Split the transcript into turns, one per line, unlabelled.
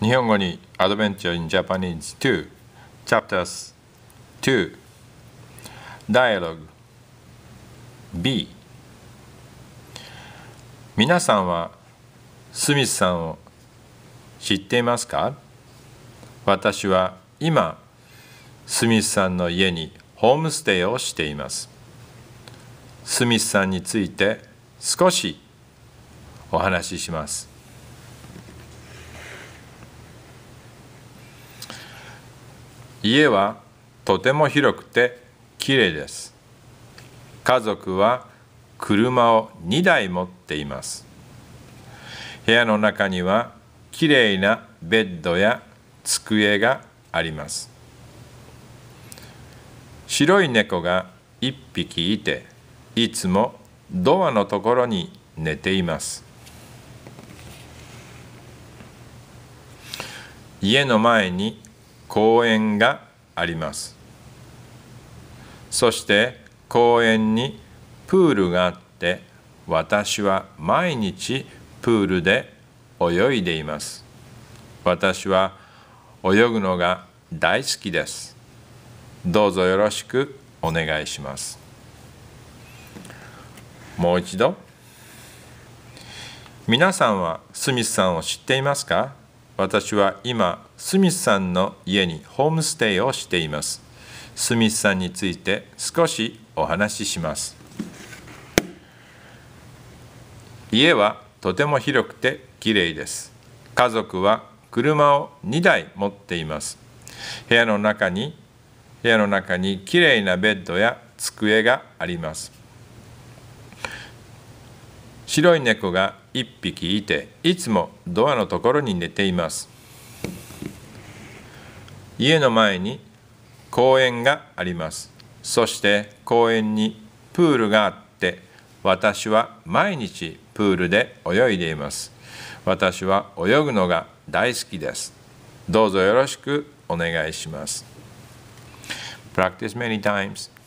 日本語にアドベンチャー r e in Japanese 2 Chapters 2 Dialogue B 皆さんはスミスさんを知っていますか私は今スミスさんの家にホームステイをしていますスミスさんについて少しお話しします家はとても広くてきれいです家族は車を2台持っています部屋の中にはきれいなベッドや机があります白い猫が1匹いていつもドアのところに寝ています家の前に公園がありますそして公園にプールがあって私は毎日プールで泳いでいます私は泳ぐのが大好きですどうぞよろしくお願いしますもう一度皆さんはスミスさんを知っていますか私は今スミスさんの家にホームステイをしていますスミスさんについて少しお話しします家はとても広くてきれいです家族は車を2台持っています部屋の中に部屋の中にきれいなベッドや机があります白い猫が1匹いていつもドアのところに寝ています家の前に公園がありますそして公園にプールがあって私は毎日プールで泳いでいます私は泳ぐのが大好きですどうぞよろしくお願いします Practice many times